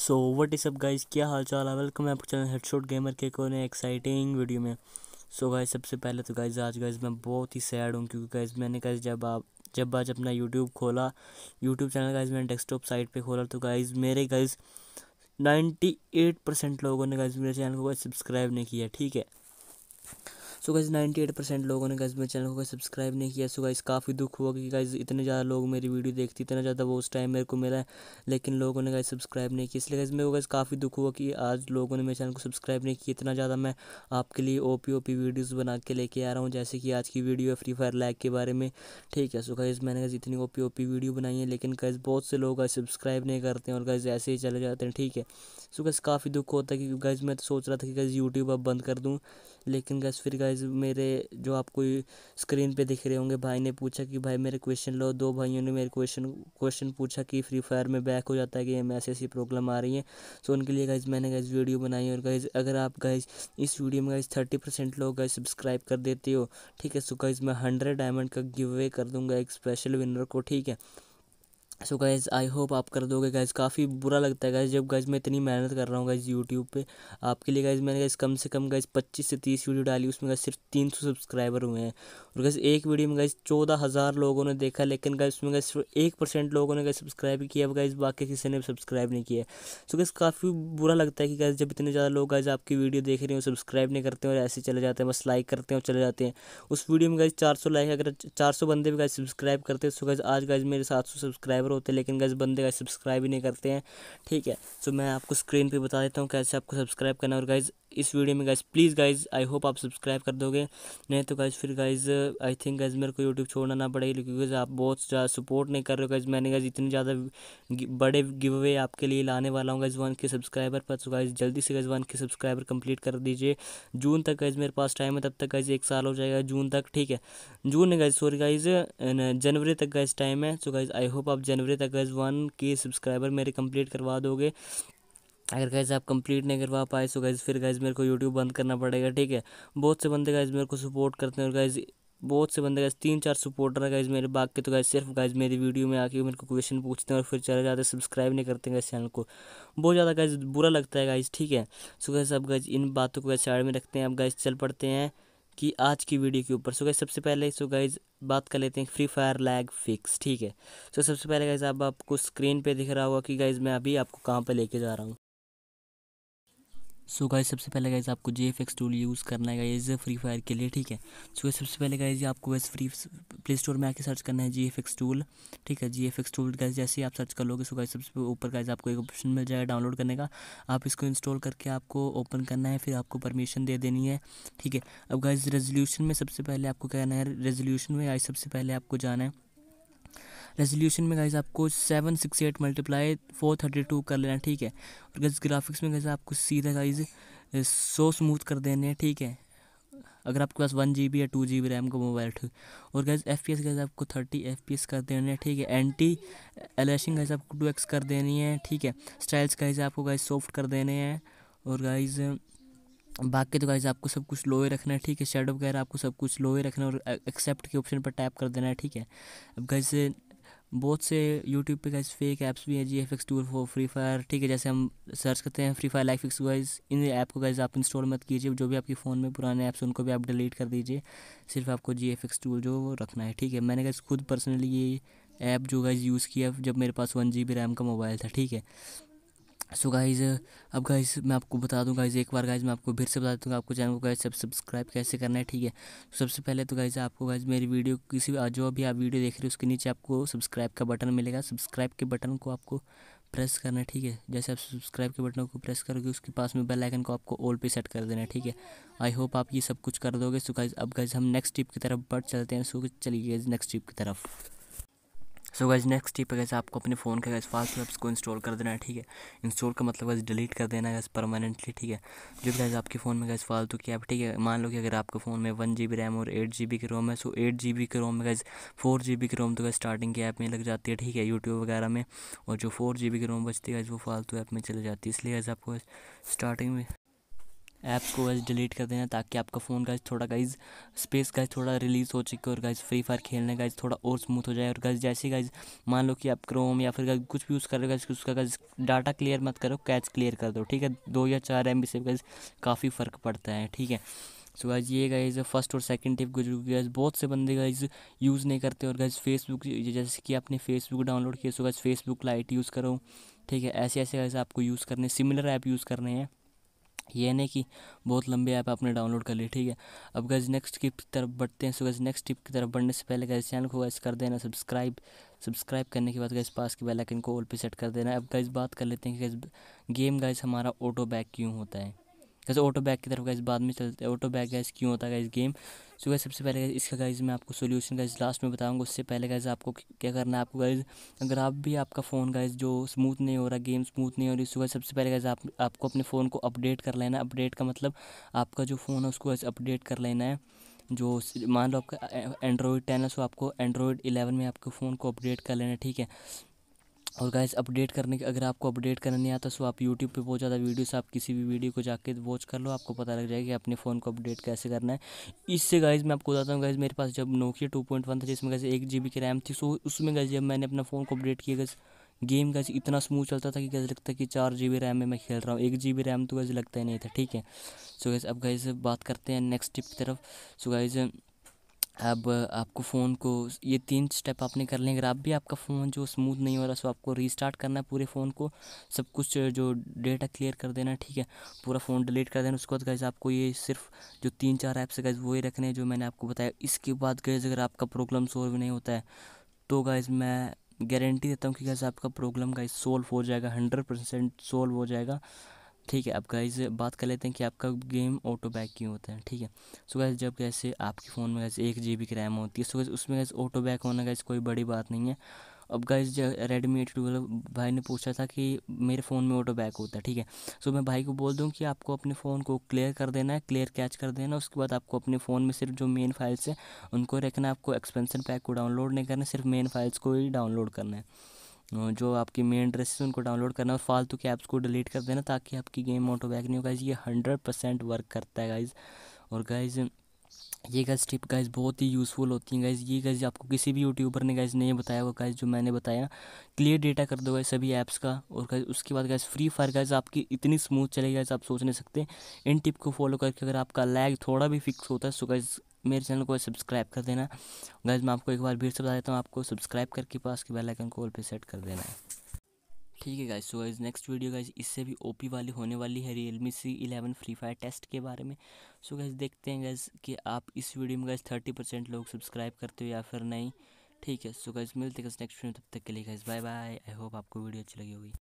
so what is up guys क्या हाल चाल है वेलकम है आपका चैनल हेडशॉट गेमर के को एक्साइटिंग वीडियो में सो so, गाइस सबसे पहले तो गाइस आज गाइस मैं बहुत ही सैड हूँ क्योंकि गाइस मैंने गाइस जब आप जब आज अपना यूट्यूब खोला यूट्यूब चैनल गाइस मैंने डेस्कटॉप साइट पे खोला तो गाइस मेरे गाइस एट परसेंट लोगों ने गाइज मेरे चैनल को सब्सक्राइब नहीं किया ठीक है so guys ninety eight percent लोगों ने गाइज मेरे चैनल को सब्सक्राइब नहीं किया सो गाइज़ काफ़ी दुख हुआ कि गाइज़ इतने ज़्यादा लोग मेरी वीडियो देखते इतना ज़्यादा वो उस टाइम मेरे को मिला है लेकिन लोगों ने गाइज सब्सक्राइब नहीं किया इसलिए गाइज़ मेरे को गाइज़ काफ़ी दुख हुआ कि आज लोगों ने मेरे चैनल को सब्सक्राइब नहीं किया इतना ज़्यादा मैं आपके लिए O P O P videos बना के लेके आ रहा हूँ जैसे कि आज की वीडियो है फ्री फायर लैग के बारे में ठीक है सो गाइज़ मैंने गाइज़ इतनी O P O P video बनाई है लेकिन गाइज़ बहुत से लोग गाइज सब्सक्राइब नहीं करते हैं और गाइज़ ऐसे ही चले जाते हैं ठीक है सो गाइज़ काफ़ी दुख होता है कि गाइज़ मैं तो सोच रहा था कि गाइज़ यूट्यूब अब बंद कर दूँ लेकिन गाइज़ फिर गाइज गाइज मेरे जो आपको स्क्रीन पे दिख रहे होंगे भाई ने पूछा कि भाई मेरे क्वेश्चन लो दो भाइयों ने मेरे क्वेश्चन क्वेश्चन पूछा कि फ्री फायर में बैक हो जाता है गेम ऐसी ऐसी प्रॉब्लम आ रही है सो उनके लिए गाइज मैंने गाइज वीडियो बनाई और गाइज अगर आप गाइज इस वीडियो में गाइज थर्टी परसेंट लोग गाइज सब्सक्राइब कर देते हो ठीक है सो गाइज मैं हंड्रेड डायमंड का गिव अवे कर दूंगा एक स्पेशल विनर को ठीक है सो गाइज आई होप आप कर दोगे गैज़ काफ़ी बुरा लगता है गाइज जब गाइज मैं इतनी मेहनत कर रहा हूँ गाइज यूट्यूब पे आपके लिए गाइज मैंने गाइज कम से कम गाइज पच्चीस से तीस वीडियो डाली उसमें गाइज सिर्फ तीन सौ सब्सक्राइबर हुए हैं और गाइज एक वीडियो में गाइज चौदह हज़ार लोगों ने देखा लेकिन गाइज उसमें गाइज सिर्फ एक परसेंट लोगों ने गाइज सब्सक्राइब किया अब गाइज बाकी किसी ने सब्सक्राइब नहीं किया सो गाइज काफ़ी बुरा लगता है कि गाइज जब इतने ज़्यादा लोग गाइज आपकी वीडियो देख रहे हैं सब्सक्राइब नहीं करते और ऐसे चले जाते हैं बस लाइक करते हैं और चले जाते हैं उस वीडियो में गाइज चार लाइक अगर चार बंदे भी गाइज सब्सक्राइब करते हैं सो गाइज आज गाइज मेरे सात सब्सक्राइबर सब्सक्राइबर होते हैं लेकिन गैस बंदे गैस सब्सक्राइब ही नहीं करते हैं ठीक है सो मैं आपको स्क्रीन पर बता देता हूँ कैसे आपको सब्सक्राइब करना और गाइज़ इस वीडियो में guys please guys I hope आप सब्सक्राइब कर दोगे नहीं तो गाइज फिर गाइज आई थिंक गाइज मेरे को यूट्यूब छोड़ना ना पड़ेगा क्योंकि आप बहुत ज़्यादा सपोर्ट नहीं कर रहे हो गाइज मैंने गाइज इतने ज़्यादा बड़े गिव अवे आपके लिए लाने वाला हूँ गाइज वन के सब्सक्राइबर पर तो गाइज जल्दी से guys one K subscriber complete कर दीजिए जून तक गाइज मेरे पास टाइम है तब तक गाइज एक साल हो जाएगा जून तक ठीक है जून है गाइज सॉरी गाइज जनवरी तक गाइज टाइम है सो गाइज आई होप आप जनवरी तक गाइज वन के सब्सक्राइबर मेरे कंप्लीट करवा दोगे अगर गैज़ आप कंप्लीट नहीं करवा पाए सो गैज़ फिर गैज़ मेरे को यूट्यूब बंद करना पड़ेगा ठीक है बहुत से बंदे गैज़ मेरे को सपोर्ट करते हैं और गैज़ बहुत से बंदे गैस तीन चार सपोर्टर है गाइज मेरे बाग के तो गैस सिर्फ गाइज मेरी वीडियो में आके मेरे को क्वेश्चन पूछते हैं और फिर चले जाते सब्सक्राइब नहीं करते गाइज गैस चैनल को बहुत ज़्यादा गाइज बुरा लगता है गाइज ठीक है सो गैस आप गाइज इन बातों को गैस साइड में रखते हैं आप गाइज चल पड़ते हैं कि आज की वीडियो के ऊपर सो गैस सबसे पहले सो गाइज बात कर लेते हैं फ्री फायर लैग फिक्स ठीक है सो सबसे पहले गैस अब आपको स्क्रीन पे दिख रहा होगा कि गाइज मैं अभी आपको कहाँ पर लेके जा रहा हूँ सो गाइज सबसे पहले गाइज आपको J F X tool use करना है गाइज फ्री फायर के लिए ठीक है सो गाइज सबसे पहले गाइज आपको वैसे फ्री प्ले स्टोर में आके सर्च करना है जी एफ एक्स टूल ठीक है G F X tool guys जैसे ही आप सर्च कर लोगे सो गाइज सबसे ऊपर गाइज आपको एक ऑप्शन मिल जाएगा डाउनलोड करने का आप इसको इंस्टॉल करके आपको ओपन करना है फिर आपको परमिशन दे देनी है ठीक है अब गाइज रेजोल्यूशन में सबसे पहले आपको कहना है रेजोल्यूशन में गाइज सबसे पहले आपको जाना है रेजोल्यूशन में गाइज आपको seven six eight multiply four thirty two कर लेना ठीक है और गाइज ग्राफिक्स में गाइज आपको सीधा गाइज सो स्मूथ कर देने हैं ठीक है अगर आपके पास वन जी बी या टू जी बी रैम का मोबाइल ठीक और guys F P S guys आपको थर्टी एफ पी एस कर देने हैं ठीक है एंटी एलेशिंग गैस आपको टू एक्स कर देनी है ठीक है स्टाइल्स गाइज आपको गैस सॉफ्ट कर देने हैं और गाइज बाकी तो गाइज आपको सब कुछ लोए रखना है ठीक है शेडो वगैरह आपको सब कुछ लोए रखना है और एक्सेप्ट eh, के ऑप्शन पर टैप कर देना है ठीक है अब गाइज बहुत से यूट्यूब पे गाइस फेक ऐप्स भी हैं G F X tool for free fire ठीक है जैसे हम सर्च करते हैं free fire life X wise इन ऐप को गाइज आप इंस्टॉल मत कीजिए जो भी आपके फ़ोन में पुराने ऐप्स उनको भी आप डिलीट कर दीजिए सिर्फ आपको जी एफ एक्स टूल जो रखना है ठीक है मैंने कहा खुद पर्सनली ये ऐप जो गाइज यूज़ किया जब मेरे पास वन जी बी रैम का मोबाइल था ठीक है सो so गाइज uh, अब गाइज मैं आपको बता दूँ गाइज एक बार गाइज मैं आपको फिर से बता दूँगा आपको चैनल को गाइज सब सब्सक्राइब कैसे करना है ठीक है तो सबसे पहले तो गाइज आपको गाइज मेरी वीडियो किसी भी जो भी आप वीडियो देख रहे हो उसके नीचे आपको सब्सक्राइब का बटन मिलेगा सब्सक्राइब के बटन को आपको प्रेस करना है ठीक है जैसे आप सब्सक्राइब के बटन को प्रेस करोगे उसके पास में बेल आइकन को आपको ऑल पे सेट कर देना है ठीक है आई होप आप ये सब कुछ कर दोगे सो गाइज अब गाइज हम नेक्स्ट टिप की तरफ बढ़ चलते हैं सो चलिए गाइज नेक्स्ट टिप की तरफ सो गाइज नेक्स्ट टिप है आपको अपने फ़ोन के गैस फालतू ऐप्स को इंस्टॉल कर देना है ठीक है इंस्टॉल का मतलब गैस डिलीट कर देना है परमानेंटली ठीक है जो भी गैस आपके फ़ोन में गैस फालतू की ऐप ठीक है मान लो कि अगर आपके फ़ोन में वन जी रैम और एट जी की रोम है सो एट जी की रोम में गैस फोर जी की रोम तो गैस स्टार्टिंग की ऐप में लग जाती है ठीक है यूट्यूब वगैरह में और जो फोर जी की रोम बचती है वो फालतू ऐप में चली जाती है इसलिए गैस आपको स्टार्टिंग में ऐप को गाइज डिलीट कर देना ताकि आपका फ़ोन गाइज थोड़ा गाइज स्पेस गाइज थोड़ा रिलीज़ हो चुके और गाइज फ्री फायर खेलने गाइज थोड़ा और स्मूथ हो जाए और गाइज जैसे गाइज मान लो कि आप क्रोम या फिर कुछ भी यूज़ कर रहे हो गाइज उसका गाइज डाटा क्लियर मत करो कैच क्लियर कर दो ठीक है दो या चार एम से गाइज काफ़ी फ़र्क पड़ता है ठीक है सो गाइज ये गाइज फर्स्ट और सेकंड टिप गुजर गाइज बहुत से बंदे गाइज यूज़ नहीं करते और गाइज फेसबुक जैसे कि आपने फेसबुक डाउनलोड किया so guys Facebook lite use करो ठीक है ऐसे ऐसे गाइज आपको यूज़ करने सिमिलर ऐप यूज़ करने हैं ये नहीं कि बहुत लंबी ऐप आपने डाउनलोड कर ली ठीक है अब गज नेक्स्ट की तरफ बढ़ते हैं सो गज नेक्स्ट टिप की तरफ बढ़ने से पहले गज चैनल को गज कर देना सब्सक्राइब सब्सक्राइब करने के बाद गज पास की बेल आइकन को ऑल पे सेट कर देना अब गज बात कर लेते हैं कि गैस गेम गज हमारा ऑटो बैक क्यों होता है कैसे ऑटो बैग की तरफ इस बाद में चलते हैं ऑटो बैग गैस क्यों होता है गैस गेम सो गैस सबसे पहले इसका गाइज मैं आपको सोल्यूशन गैस लास्ट में बताऊंगा उससे पहले गैस आपको क्या करना है आपको गाइज अगर आप भी आपका फ़ोन गाइज जो स्मूथ नहीं हो रहा गेम स्मूथ नहीं हो रही सुबह सबसे पहले गैस आप आपको अपने फ़ोन को अपडेट कर लेना अपडेट का मतलब आपका जो फ़ोन है उसको गैस अपडेट कर लेना है जो मान लो आपका एंड्रॉयड टेन है सो आपको एंड्रॉयड इलेवन में आपके फ़ोन को अपडेट कर लेना ठीक है और गाइस अपडेट करने के अगर आपको अपडेट करना नहीं आता तो आप यूट्यूब पे बहुत ज़्यादा वीडियोस आप किसी भी वीडियो को जाके वॉच कर लो आपको पता लग जाएगा कि अपने फ़ोन को अपडेट कैसे करना है इससे गाइस मैं आपको बताता हूँ गाइस मेरे पास जब नोकिया टू पॉइंट वन था जिसमें गैस एक जी की रैम थी सो उसमें गैस जब मैंने अपना फ़ोन को अपडेट किया गैस गेम गैस इतना स्मूथ चलता था कि कैसे लगता कि चार जी बी रैम में मैं खेल रहा हूँ एक जी बी रैम तो वैसे लगता ही नहीं था ठीक है सो गैस अब गाइज बात करते हैं नेक्स्ट टिप की तरफ सो गाइज अब आपको फ़ोन को ये तीन स्टेप आपने कर लें अगर आप भी आपका फ़ोन जो स्मूथ नहीं हो रहा सो आपको रीस्टार्ट करना है पूरे फ़ोन को सब कुछ जो डेटा क्लियर कर देना ठीक है पूरा फ़ोन डिलीट कर देना उसके बाद गैज़ आपको ये सिर्फ जो तीन चार ऐप्स है गैज़ वही रखने हैं जो मैंने आपको बताया इसके बाद गैज़ अगर आपका प्रॉब्लम सॉल्व नहीं होता है तो गैज़ मैं गारंटी देता हूँ कि गैस आपका प्रॉब्लम गैस सोल्व हो जाएगा हंड्रेड परसेंट सोल्व हो जाएगा ठीक है अब गाइज बात कर लेते हैं कि आपका गेम ऑटो बैक क्यों होता है ठीक है सो गैस जब कैसे आपके फ़ोन में कैसे एक जी बी की रैम होती है सो गैस उसमें कैसे ऑटो बैक होना गैस कोई बड़ी बात नहीं है अब गाइज रेडमी एट ट्वेल्व भाई ने पूछा था कि मेरे फ़ोन में ऑटो बैक होता है ठीक है सो मैं भाई को बोल दूँ कि आपको अपने फ़ोन को क्लियर कर देना है क्लियर कैच कर देना उसके बाद आपको अपने फ़ोन में सिर्फ जो मेन फाइल्स हैं उनको रखना आपको एक्सपेंसन पैक को डाउनलोड नहीं करना सिर्फ मेन फाइल्स को ही डाउनलोड करना है जो आपकी मेन एड्रेस है उनको डाउनलोड करना और फालतू के ऐप्स को डिलीट कर देना ताकि आपकी गेम ऑटो बैक नहीं हो गाइज ये हंड्रेड परसेंट वर्क करता है गाइज़ और गाइज़ ये गाइज टिप गाइज बहुत ही यूज़फुल होती हैं गाइज ये गाइज आपको किसी भी यूट्यूबर ने गाइज नहीं बताया होगा गाइज जो मैंने बताया क्लियर डेटा कर दो गाइज सभी ऐप्स का और गाइज उसके बाद गाइज फ्री फायर गाइज आपकी इतनी स्मूथ चलेगी गाइज आप सोच नहीं सकते इन टिप को फॉलो करके अगर आपका लैग थोड़ा भी फिक्स होता है सो गाइज मेरे चैनल को सब्सक्राइब कर देना गैस मैं आपको एक बार फिर से बता देता हूँ आपको सब्सक्राइब करके पास के बेलाइकन को ऑल पे सेट कर देना है ठीक है guys so guys next video guys इससे भी ओपी वाली होने वाली है Realme C eleven free fire test के बारे में सो so गाइज देखते हैं गाइज कि आप इस वीडियो में गाइज थर्टी परसेंट लोग सब्सक्राइब करते हो या फिर नहीं ठीक है सो गाइज मिलते गाइज नेक्स्ट वीडियो तब तक के लिए guys bye bye I hope आपको वीडियो अच्छी लगी होगी